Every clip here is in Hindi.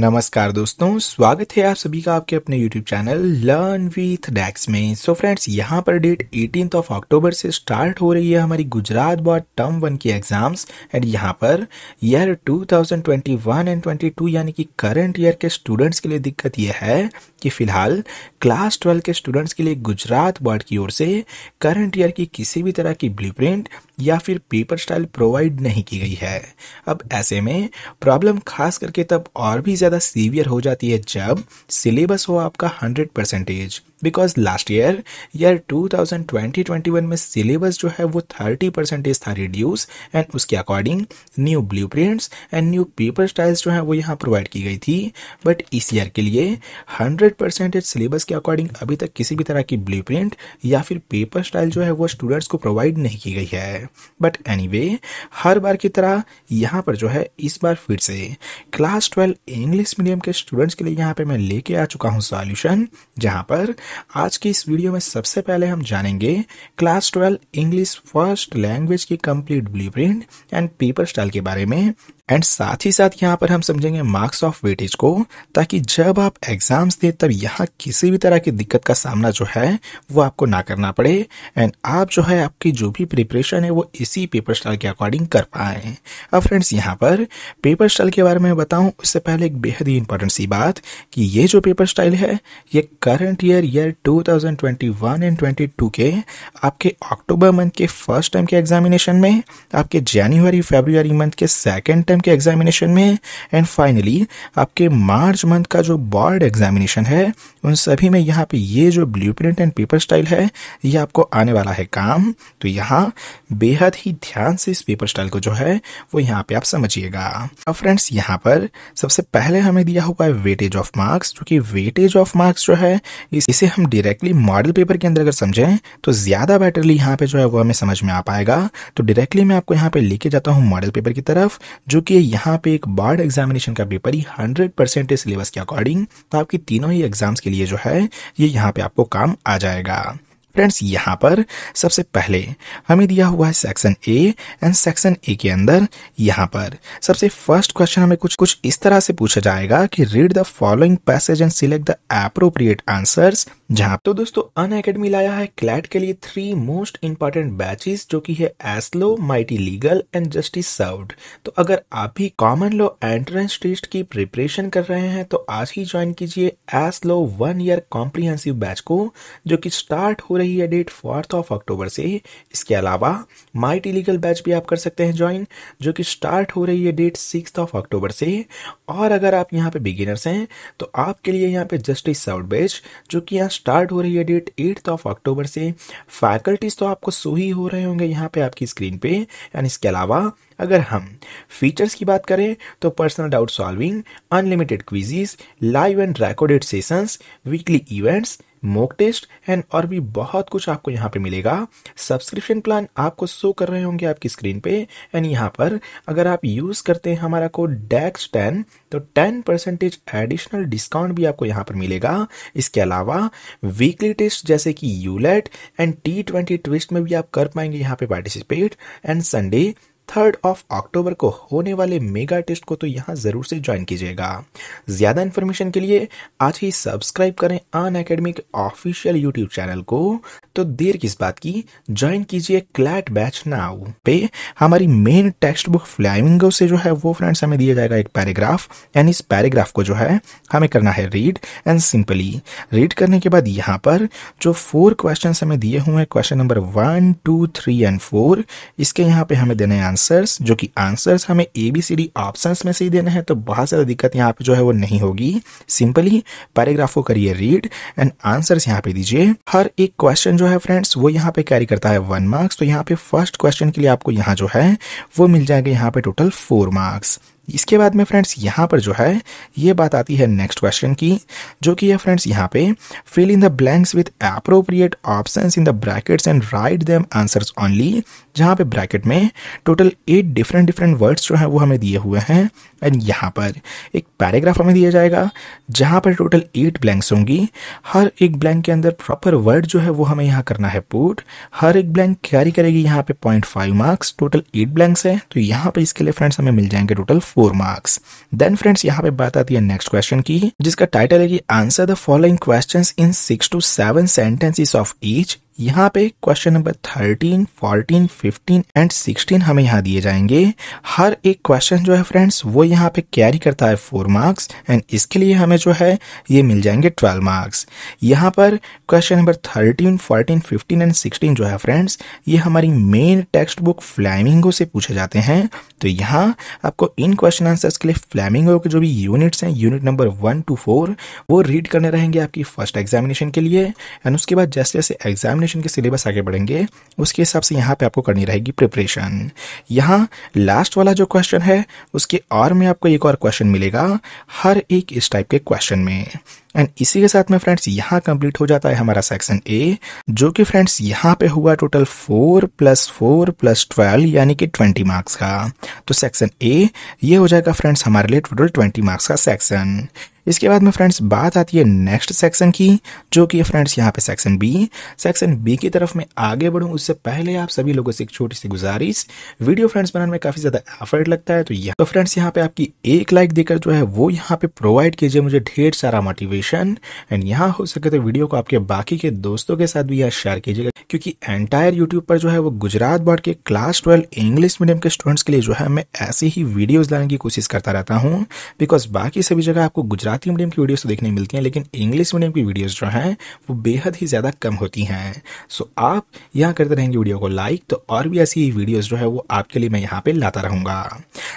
नमस्कार दोस्तों स्वागत है आप सभी का आपके अपने YouTube channel learn with Dax में सो so फ्रेंड्स यहां पर डेट एटीन ऑफ अक्टूबर से स्टार्ट हो रही है हमारी गुजरात बोर्ड टर्म वन की एग्जाम्स एंड यहां पर ईयर 2021 एंड 22 यानी कि करंट ईयर के स्टूडेंट्स के लिए दिक्कत यह है कि फिलहाल क्लास ट्वेल्व के स्टूडेंट्स के लिए गुजरात बोर्ड की ओर से करंट ईयर की किसी भी तरह की ब्लू या फिर पेपर स्टाइल प्रोवाइड नहीं की गई है अब ऐसे में प्रॉब्लम खास करके तब और भी ज़्यादा सीवियर हो जाती है जब सिलेबस हो आपका hundred percentage because last year year 2020-21 में सिलेबस जो है वो 30 परसेंटेज था रिड्यूस एंड उसके according new blueprints and new paper styles जो है वो यहाँ प्रोवाइड की गई थी बट इस ईयर के लिए 100 परसेंटेज सिलेबस के अकॉर्डिंग अभी तक किसी भी तरह की ब्लू प्रिंट या फिर पेपर स्टाइल जो है वो स्टूडेंट्स को प्रोवाइड नहीं की गई है बट एनी वे हर बार की तरह यहाँ पर जो है इस बार फिर से क्लास ट्वेल्व इंग्लिश मीडियम के स्टूडेंट्स के लिए यहाँ पर मैं लेके आ चुका हूँ सॉल्यूशन जहाँ पर आज की इस वीडियो में सबसे पहले हम जानेंगे class twelve English first language की complete blueprint and paper style के बारे में एंड साथ ही साथ यहाँ पर हम समझेंगे मार्क्स ऑफ वेटेज को ताकि जब आप एग्जाम्स दें तब यहाँ किसी भी तरह की दिक्कत का सामना जो है वो आपको ना करना पड़े एंड आप जो है आपकी जो भी प्रिपरेशन है वो इसी पेपर स्टाइल के अकॉर्डिंग कर पाए अब फ्रेंड्स यहाँ पर पेपर स्टाइल के बारे में बताऊँ उससे पहले एक बेहद ही इंपॉर्टेंट सी बात कि ये जो पेपर स्टाइल है ये current year year two and twenty के आपके अक्टूबर मंथ के फर्स्ट टाइम के एग्जामिनेशन में आपके जनवरी फेब्रुवरी मंथ के सेकेंड टाइम सेम के एग्जामिनेशन में एंड फाइनली आपके मार्च मंथ का जो बोर्ड एग्जामिनेशन है उन सभी में यहाँ पे ये जो blueprint and paper style है ये आपको आने वाला है काम तो यहाँ बेहद ही ध्यान से इस पेपर स्टाइल को जो है वो यहाँ पे आप समझिएगा अब फ्रेंड्स यहाँ पर सबसे पहले हमें दिया हुआ है वेटेज ऑफ मार्क्स क्योंकि वेटेज ऑफ मार्क्स जो है इसे हम डायरेक्टली मॉडल पेपर के अंदर अगर समझें तो ज़्यादा बेटरली यहाँ पे जो है वो हमें समझ में आ पाएगा तो डायरेक्टली मैं आपको यहाँ पे लेके जाता हूँ मॉडल पेपर की तरफ जो क्योंकि यहाँ पे एक बार्ड एग्जामिनेशन का पेपर ही हंड्रेड परसेंट सिलेबस के अकॉर्डिंग तो आपकी तीनों ही एग्जाम्स के लिए जो है ये यहाँ पे आपको काम आ जाएगा फ्रेंड्स यहाँ पर सबसे पहले हमें दिया हुआ है section A and section A के अंदर यहाँ पर सबसे फर्स्ट क्वेश्चन हमें कुछ कुछ इस तरह से पूछा जाएगा कि read the following passage and select the appropriate answers जहां तो दोस्तों अन अकेडमी लाया है क्लैट के लिए थ्री मोस्ट इंपॉर्टेंट बैचेस जो कि है एसलो mighty legal and justice served तो अगर आप भी कॉमन लॉ एंट्रेंस टेस्ट की प्रिपरेशन कर रहे हैं तो आज ही ज्वाइन कीजिए एसलो वन ईयर कॉम्प्रीहेंसिव बैच को जो कि स्टार्ट हो रही है डेट फोर्थ ऑफ अक्टूबर से इसके अलावा माइटी लीगल बैच भी आप कर सकते हैं ज्वाइन जो कि स्टार्ट हो रही है डेट सिक्स ऑफ अक्टूबर से और अगर आप यहाँ पे बिगिनर्स हैं तो आपके लिए यहाँ पे जस्टिस सर्व्ड बैच जो कि यहाँ स्टार्ट हो रही है डेट एट्थ ऑफ अक्टूबर से फैकल्टीज तो आपको सो ही हो रहे होंगे यहाँ पे आपकी स्क्रीन पे एंड इसके अलावा अगर हम फीचर्स की बात करें तो personal doubt solving unlimited quizzes live and recorded sessions weekly events mock test and और भी बहुत कुछ आपको यहाँ पे मिलेगा सब्सक्रिप्शन प्लान आपको शो कर रहे होंगे आपकी स्क्रीन पे एंड यहाँ पर अगर आप यूज़ करते हैं हमारा कोड डैक्स टेन तो टेन परसेंटेज एडिशनल डिस्काउंट भी आपको यहाँ पर मिलेगा इसके अलावा वीकली टेस्ट जैसे कि यूलेट एंड टी ट्वेंटी ट्विस्ट में भी आप कर पाएंगे यहाँ पे participate and Sunday third of October को होने वाले मेगा टेस्ट को तो यहाँ ज़रूर से ज्वाइन कीजिएगा ज़्यादा इन्फॉर्मेशन के लिए आज ही सब्सक्राइब करें अन अकेडमी के ऑफिशियल यूट्यूब चैनल को तो देर किस बात की ज्वाइन कीजिए क्लैट बैच नाउ पे हमारी मेन टेक्स्ट बुक फ्लाइंगो से जो है वो फ्रेंड्स हमें दिया जाएगा एक पैराग्राफ एंड इस पैराग्राफ को जो है हमें करना है रीड एंड सिंपली रीड करने के बाद यहाँ पर जो फोर क्वेश्चन हमें दिए हुए हैं question number one two three and four इसके यहाँ पे हमें देने आंसर आंसर्स जो कि आंसर्स हमें A B C D option में से ही देना है तो बहुत ज़्यादा दिक्कत यहाँ पे जो है वो नहीं होगी सिंपली पैराग्राफ को करिए रीड एंड आंसर्स यहाँ पे दीजिए हर एक क्वेश्चन जो है फ्रेंड्स वो यहाँ पे कैरी करता है वन मार्क्स तो यहाँ पे फर्स्ट क्वेश्चन के लिए आपको यहाँ जो है वो मिल जाएंगे यहाँ पे टोटल फोर मार्क्स इसके बाद में फ्रेंड्स यहाँ पर जो है ये बात आती है नेक्स्ट क्वेश्चन की जो कि है फ्रेंड्स यहाँ पे fill in the blanks with appropriate option in the brackets and write them answer only जहाँ पे ब्रैकेट में total eight different different words जो हैं वो हमें दिए हुए हैं एंड यहाँ पर एक पैराग्राफ हमें दिया जाएगा जहाँ पर टोटल एट ब्लैंक्स होंगी हर एक ब्लैंक के अंदर प्रॉपर वर्ड जो है वो हमें यहाँ करना है पुट हर एक ब्लैंक कैरी करेगी यहाँ पे point five marks total eight blanks है तो यहाँ पर इसके लिए फ्रेंड्स हमें मिल जाएंगे total four four marks then friends यहाँ पे बात आती है नेक्स्ट क्वेश्चन की जिसका टाइटल है कि answer the following question in six to seven sentences of each यहाँ पे question number thirteen fourteen fifteen and sixteen हमें यहाँ दिए जाएंगे हर एक क्वेश्चन जो है फ्रेंड्स वो यहाँ पे कैरी करता है फोर मार्क्स एंड इसके लिए हमें जो है ये मिल जाएंगे ट्वेल्व मार्क्स यहाँ पर question number thirteen fourteen fifteen and sixteen जो है फ्रेंड्स ये हमारी मेन टेक्स्ट बुक फ्लैमिंगो से पूछे जाते हैं तो यहाँ आपको इन क्वेश्चन आंसर्स के लिए फ्लैमिंगो के जो भी यूनिट्स हैं unit number one two four वो रीड करने रहेंगे आपकी फर्स्ट एग्जामिनेशन के लिए एंड उसके बाद जैसे जैसे एग्जामिनेशन एग्जामिनेशन के सिलेबस आगे बढ़ेंगे उसके हिसाब से यहाँ पे आपको करनी रहेगी प्रिपरेशन यहाँ लास्ट वाला जो क्वेश्चन है उसके और में आपको एक और क्वेश्चन मिलेगा हर एक इस टाइप के क्वेश्चन में एंड इसी के साथ में फ्रेंड्स यहाँ कंप्लीट हो जाता है हमारा सेक्शन ए जो कि फ्रेंड्स यहाँ पे हुआ total four plus four plus twelve यानी कि ट्वेंटी मार्क्स का तो सेक्शन ए ये हो जाएगा फ्रेंड्स हमारे लिए टोटल ट्वेंटी मार्क्स का सेक्शन इसके बाद में फ्रेंड्स बात आती है नेक्स्ट सेक्शन की जो कि फ्रेंड्स यहाँ पे सेक्शन बी सेक्शन बी की तरफ मैं आगे बढ़ूँ उससे पहले आप सभी लोगों से एक छोटी सी गुजारिश वीडियो फ्रेंड्स बनाने में काफ़ी ज़्यादा एफर्ट लगता है तो यहाँ तो फ्रेंड्स यहाँ पे आपकी एक लाइक देकर जो है वो यहाँ पे प्रोवाइड कीजिए मुझे ढेर सारा मोटिवेशन एंड यहाँ हो सके तो वीडियो को आपके बाकी के दोस्तों के साथ भी यहाँ शेयर कीजिएगा क्योंकि एंटायर यूट्यूब पर जो है वो गुजरात बोर्ड के क्लास ट्वेल्व इंग्लिश मीडियम के स्टूडेंट्स के लिए जो है मैं ऐसे ही वीडियोज़ लाने की कोशिश करता रहता हूँ बिकॉज बाकी सभी जगह आपको गुजरात गुजराती मीडियम की वीडियोस तो देखने मिलती हैं लेकिन इंग्लिश मीडियम की वीडियोस जो हैं वो बेहद ही ज़्यादा कम होती हैं सो आप यहाँ करते रहेंगे वीडियो को लाइक तो और भी ऐसी वीडियोज़ जो है वो आपके लिए मैं यहाँ पर लाता रहूँगा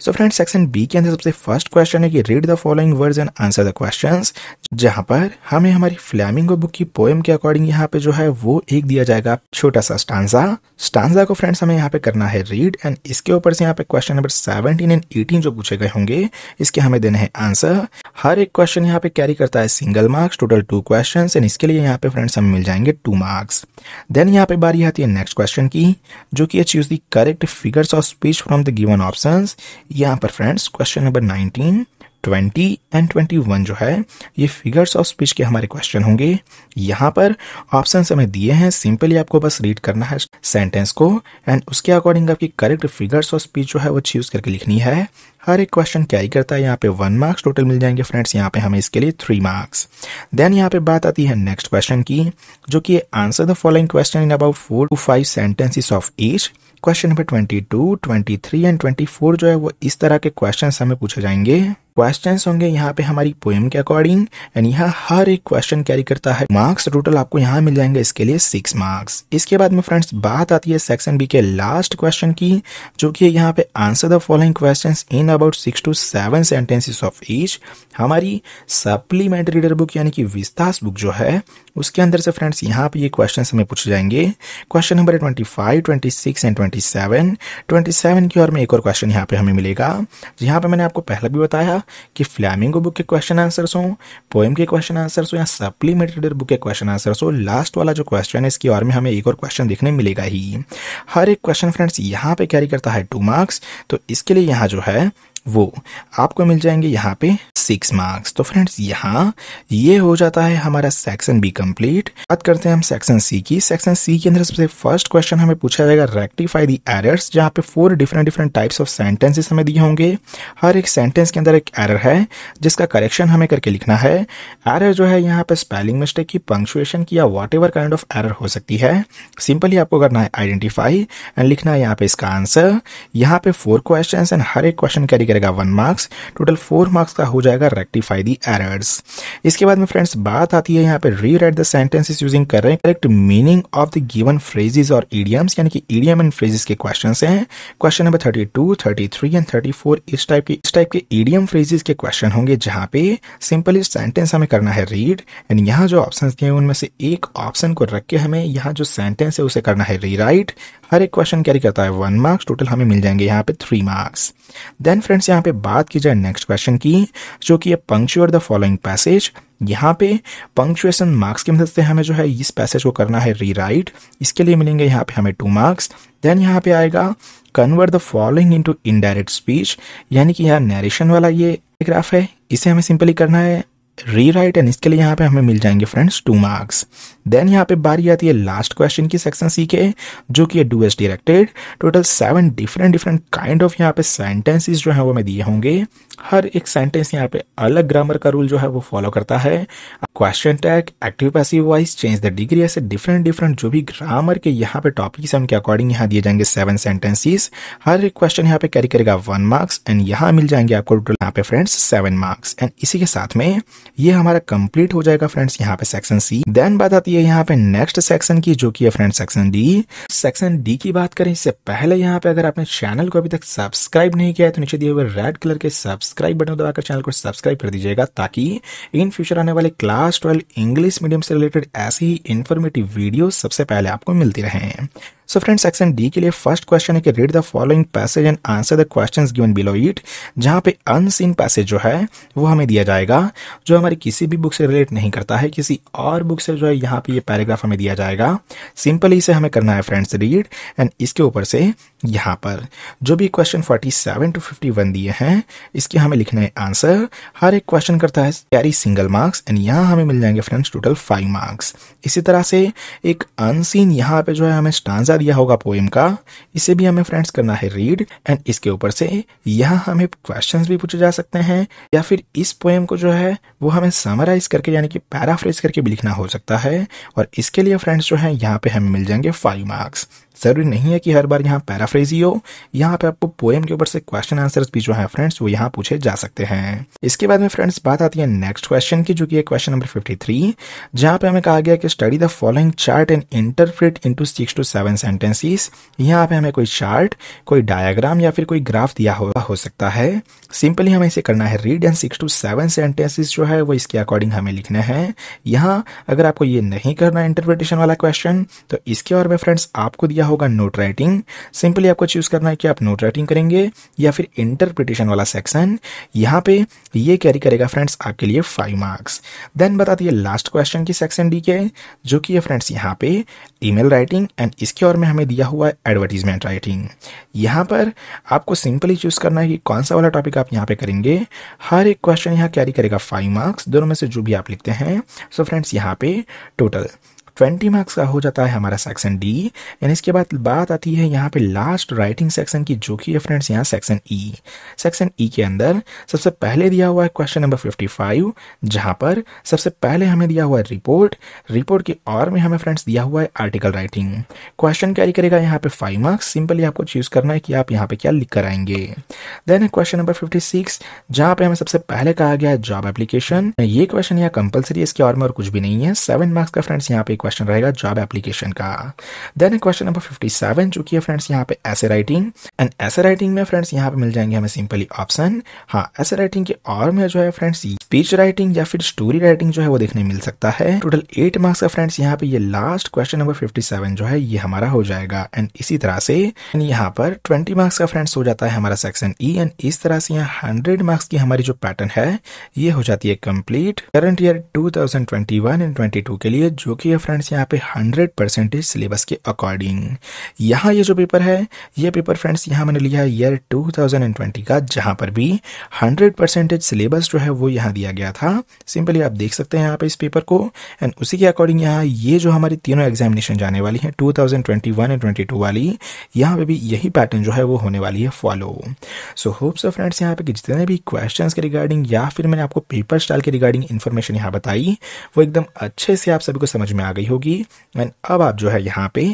सो फ्रेंड सेक्शन बी के अंदर सबसे फर्स्ट क्वेश्चन है कि read the following words and answer the question जहाँ पर हमें हमारी फ्लैमिंग बुक की पोएम के अकॉर्डिंग यहाँ पे जो है वो एक दिया जाएगा छोटा सा स्टांजा स्टांजा को फ्रेंड्स हमें यहाँ पे करना है रीड एंड इसके ऊपर से यहाँ पे क्वेश्चन नंबर 17 एंड 18 जो पूछे गए होंगे इसके हमें देने हैं आंसर हर एक क्वेश्चन यहाँ पे कैरी करता है single marks total two question and इसके लिए यहाँ पे फ्रेंड्स हमें मिल जाएंगे टू मार्क्स देन यहाँ पे बारी आती है नेक्स्ट क्वेश्चन की जो कि है choose the correct figures of speech from the given option यहाँ पर friends question number nineteen twenty and twenty one जो है ये फिगर्स ऑफ स्पीच के हमारे क्वेश्चन होंगे यहाँ पर ऑप्शन हमें दिए हैं सिंपली आपको बस रीड करना है सेंटेंस को एंड उसके अकॉर्डिंग आपकी करेक्ट फिगर्स ऑफ स्पीच जो है वो चूज करके लिखनी है हर एक क्वेश्चन कैरी करता है यहाँ पे वन मार्क्स टोटल मिल जाएंगे फ्रेंड्स यहाँ पे हमें इसके लिए थ्री मार्क्स देन यहाँ पे बात आती है नेक्स्ट क्वेश्चन की जो कि answer the following question in about four to five sentences of each question number twenty two twenty three and twenty four जो है वो इस तरह के क्वेश्चन हमें पूछे जाएंगे क्वेश्चंस होंगे यहाँ पे हमारी पोएम के अकॉर्डिंग एंड यहाँ हर एक क्वेश्चन कैरी करता है मार्क्स टोटल आपको यहाँ मिल जाएंगे इसके लिए सिक्स मार्क्स इसके बाद में फ्रेंड्स बात आती है सेक्शन बी के लास्ट क्वेश्चन की जो कि यहाँ पे answer the following question in about six to seven sentences of each हमारी सप्लीमेंट्री रीडर बुक यानी कि विस्तास बुक जो है उसके अंदर से फ्रेंड्स यहाँ पे ये क्वेश्चन हमें पूछे जाएंगे question number twenty five twenty six and twenty seven twenty seven की ओर में एक और क्वेश्चन यहाँ पे हमें मिलेगा जहाँ पे मैंने आपको पहले भी बताया कि फ्लैमिंगो बुक के क्वेश्चन आंसर्स हो पोएम के क्वेश्चन आंसर्स हो या सप्लीमेंटेड बुक के क्वेश्चन आंसर्स हो लास्ट वाला जो क्वेश्चन है इसकी और में हमें एक और क्वेश्चन देखने मिलेगा ही हर एक क्वेश्चन फ्रेंड्स यहाँ पे कैरी करता है टू मार्क्स तो इसके लिए यहाँ जो है वो आपको मिल जाएंगे यहाँ पे सिक्स मार्क्स तो फ्रेंड्स यहाँ ये हो जाता है हमारा सेक्शन बी कंप्लीट बात करते हैं हम सेक्शन सी की सेक्शन सी के अंदर सबसे फर्स्ट क्वेश्चन हमें पूछा जाएगा रेक्टिफाई दी एरर्स जहाँ पे four different different types of sentences हमें दिए होंगे हर एक सेंटेंस के अंदर एक एरर है जिसका करेक्शन हमें करके लिखना है एरर जो है यहाँ पे स्पेलिंग मिस्टेक की पंक्चुएशन की या whatever kind of error हो सकती है सिंपली आपको करना है आइडेंटिफाई एंड लिखना है यहाँ पे इसका आंसर यहाँ पे फोर क्वेश्चन एंड हर एक क्वेश्चन कैरी जाएगा one marks total four marks का हो जाएगा रेक्टिफाई दी एरर्स इसके बाद में फ्रेंड्स बात आती है यहाँ पे री राइट द सेंटेंसेस यूजिंग कर रहे हैं correct meaning of the given phrases और ईडियम्स यानी कि ईडियम एंड फ्रेजेस के क्वेश्चन हैं question number thirty two thirty three and thirty four इस टाइप के इस टाइप के ईडियम फ्रेजेस के क्वेश्चन होंगे जहाँ पे सिंपली सेंटेंस हमें करना है रीड एंड यहाँ जो ऑप्शन दिए उनमें से एक ऑप्शन को रख के हमें यहाँ जो सेंटेंस है उसे करना है रीराइट हर एक क्वेश्चन कैरी करता है वन मार्क्स टोटल हमें मिल जाएंगे यहाँ पे थ्री मार्क्स देन फ्रेंड्स वैसे यहाँ पे बात की जाए नेक्स्ट क्वेश्चन की जो कि है पंक्चुअर द फॉलोइंग पैसेज यहाँ पे पंक्चुएशन मार्क्स की मदद से हमें जो है इस पैसेज को करना है रीराइट इसके लिए मिलेंगे यहाँ पे हमें टू मार्क्स देन यहाँ पे आएगा convert the following into indirect speech यानी कि यहाँ नरेशन वाला ये ग्राफ है इसे हमें सिंपली करना है रीराइट एंड इसके लिए यहाँ पे हमें मिल जाएंगे फ्रेंड्स टू मार्क्स देन यहाँ पे बारी आती है लास्ट क्वेश्चन की सेक्शन सी के जो कि do as directed total seven different different kind of यहाँ पे सेंटेंसेस जो है वो मैं दिए होंगे हर एक सेंटेंस यहाँ पे अलग ग्रामर का रूल जो है वो फॉलो करता है question tag active passive voice change the degree ऐसे डिफरेंट डिफरेंट जो भी ग्रामर के यहाँ पे टॉपिक्स है उनके अकॉर्डिंग यहाँ दिए जाएंगे सेवन सेंटेंसेस हर एक क्वेश्चन यहाँ पे कैरी करेगा वन मार्क्स एंड यहाँ मिल जाएंगे आपको टोटल यहाँ पे फ्रेंड्स सेवन मार्क्स एंड इसी के साथ में ये हमारा कंप्लीट हो जाएगा फ्रेंड्स यहाँ पे सेक्शन सी देन बात आती है है यहाँ पे नेक्स्ट सेक्शन की जो कि है friend section D section D की बात करें इससे पहले यहाँ पे अगर आपने चैनल को अभी तक सब्सक्राइब नहीं किया है तो नीचे दिए हुए रेड कलर के सब्सक्राइब बटन दबाकर चैनल को सब्सक्राइब कर दीजिएगा ताकि इन फ्यूचर आने वाले क्लास ट्वेल्व इंग्लिश मीडियम से रिलेटेड ऐसी ही इन्फॉर्मेटिव वीडियो सबसे पहले आपको मिलती रहे सो फ्रेंड सेक्शन डी के लिए फर्स्ट क्वेश्चन है कि read the following passage and answer the question given below it जहाँ पे अनसीन पैसेज जो है वो हमें दिया जाएगा जो हमारी किसी भी बुक से रिलेट नहीं करता है किसी और बुक से जो है यहाँ पे ये पैराग्राफ हमें दिया जाएगा सिंपली इसे हमें करना है फ्रेंड्स रीड एंड इसके ऊपर से यहाँ पर जो भी क्वेश्चन सेवन टू वन दिए हैं इसके हमें लिखना है आंसर हर एक क्वेश्चन करता है कैरी सिंगल मार्क्स एंड यहाँ हमें मिल जाएंगे फ्रेंड्स टोटल फाइव मार्क्स इसी तरह से एक अनसीन यहाँ पे जो है हमें स्टांजा यह होगा पोएम का इसे भी हमें फ्रेंड्स करना है रीड एंड इसके ऊपर से यहाँ हमें क्वेश्चंस भी पूछे जा सकते हैं या फिर इस पोएम को जो है वो हमें समराइज करके यानी कि पैराफ्रेज करके भी लिखना हो सकता है और इसके लिए फ्रेंड्स जो है यहाँ पे हमें मिल जाएंगे फाइव मार्क्स ज़रूरी नहीं है कि हर बार यहाँ पैराफ्रेज ही हो यहाँ पे आपको पोएम के ऊपर से क्वेश्चन आंसर भी जो है फ्रेंड्स वो यहाँ पूछे जा सकते हैं इसके बाद में फ्रेंड्स बात आती है नेक्स्ट क्वेश्चन की जो कि है क्वेश्चन नंबर फिफ्टी थ्री जहाँ पे हमें कहा गया कि study the following chart and interpret to six to seven sentences यहाँ पे हमें कोई चार्ट कोई डायग्राम या फिर कोई ग्राफ दिया हुआ हो सकता है सिंपली हमें इसे करना है read and six to seven sentences जो है वो इसके अकॉर्डिंग हमें लिखना है यहाँ अगर आपको ये नहीं करना इंटरप्रिटेशन वाला क्वेश्चन तो इसके और में फ्रेंड्स आपको दिया क्या होगा नोट राइटिंग सिंपली आपको चूज करना है कि आप नोट राइटिंग करेंगे या फिर इंटरप्रिटेशन वाला सेक्शन यहाँ पे ये कैरी करेगा फ्रेंड्स आपके लिए फाइव मार्क्स देन बताती है लास्ट क्वेश्चन की सेक्शन डी के जो कि है फ्रेंड्स यहाँ पे ईमेल राइटिंग एंड इसके और में हमें दिया हुआ है एडवर्टीजमेंट राइटिंग यहाँ पर आपको सिंपली चूज करना है कि कौन सा वाला टॉपिक आप यहाँ पे करेंगे हर एक क्वेश्चन यहाँ कैरी करेगा फाइव मार्क्स दोनों में से जो भी आप लिखते हैं सो फ्रेंड्स यहाँ पे टोटल ट्वेंटी मार्क्स का हो जाता है हमारा सेक्शन डी यानी इसके बाद बात आती है यहाँ पे लास्ट राइटिंग सेक्शन की जो कि फ्रेंड्स यहाँ सेक्शन ई सेक्शन ई के अंदर सबसे पहले दिया हुआ है क्वेश्चन नंबर फिफ्टी फाइव जहाँ पर सबसे पहले हमें दिया हुआ है रिपोर्ट रिपोर्ट के और में हमें फ्रेंड्स दिया हुआ है आर्टिकल राइटिंग क्वेश्चन कैरी करेगा यहाँ पे फाइव मार्क्स सिंपली आपको चूज करना है कि आप यहाँ पे क्या लिख कर आएंगे देन है क्वेश्चन नंबर फिफ्टी सिक्स जहाँ पे हमें सबसे पहले कहा गया है जॉब एप्लीकेशन ये क्वेश्चन यहाँ कंपल्सरी इसके और में और कुछ भी नहीं है सेवन मार्क्स का फ्रेंड्स यहाँ पे क्वेश्चन रहेगा जॉब एप्लीकेशन का देन है क्वेश्चन नंबर फिफ्टी सेवन चूंकि है फ्रेंड्स यहाँ पे ऐसे राइटिंग एंड ऐसे राइटिंग में फ्रेंड्स यहाँ पे मिल जाएंगे हमें सिंपली ऑप्शन हाँ ऐसे राइटिंग के और में जो है फ्रेंड्स स्पीच राइटिंग या फिर स्टोरी राइटिंग जो है वो देखने मिल सकता है टोटल एट मार्क्स का फ्रेंड्स यहाँ पे ये last question number fifty seven जो है ये हमारा हो जाएगा एंड इसी तरह से यहाँ पर ट्वेंटी मार्क्स का फ्रेंड्स हो जाता है हमारा सेक्शन ई एंड इस तरह से यहाँ हंड्रेड मार्क्स की हमारी जो पैटर्न है ये हो जाती है complete current year two thousand twenty one and twenty two के लिए जो की फ्रेंड्स फ्रेंड्स यहाँ पे 100 परसेंटेज सिलेबस के अकॉर्डिंग यहाँ ये जो पेपर है ये पेपर फ्रेंड्स यहाँ मैंने लिया है year two thousand and twenty का जहाँ पर भी हंड्रेड परसेंटेज सिलेबस जो है वो यहाँ दिया गया था सिंपली आप देख सकते हैं यहाँ पे इस पेपर को एंड उसी के अकॉर्डिंग यहाँ ये जो हमारी तीनों एग्जामिनेशन जाने वाली है two thousand twenty one and twenty two वाली यहाँ पे भी यही पैटर्न जो है वो होने वाली है follow so hope so friends यहाँ पे कि जितने भी क्वेश्चन के रिगार्डिंग या फिर मैंने आपको पेपर स्टाइल के रिगार्डिंग इन्फॉर्मेशन यहाँ बताई वो एकदम अच्छे से आप सभी को समझ में आ गई होगी एंड अब आप जो है यहाँ पे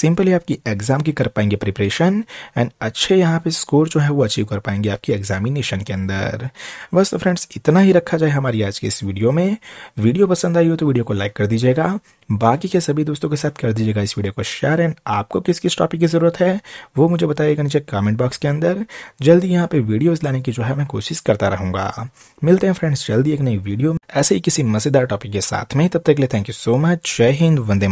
सिंपली आपकी एग्ज़ाम की कर पाएंगे प्रिपरेशन एंड अच्छे यहाँ पे स्कोर जो है वो अचीव कर पाएंगे आपकी एग्जामिनेशन के अंदर बस तो फ्रेंड्स इतना ही रखा जाए हमारी आज की इस वीडियो में वीडियो पसंद आई हो तो वीडियो को लाइक कर दीजिएगा बाकी के सभी दोस्तों के साथ कर दीजिएगा इस वीडियो को शेयर एंड आपको किस किस टॉपिक की ज़रूरत है वो मुझे बताइएगा नीचे कमेंट बॉक्स के अंदर जल्दी यहाँ पे वीडियोस लाने की जो है मैं कोशिश करता रहूंगा मिलते हैं फ्रेंड्स जल्दी एक नई वीडियो ऐसे ही किसी मज़ेदार टॉपिक के साथ में तब तक के लिए थैंक यू सो मच जय Jai Hind Vande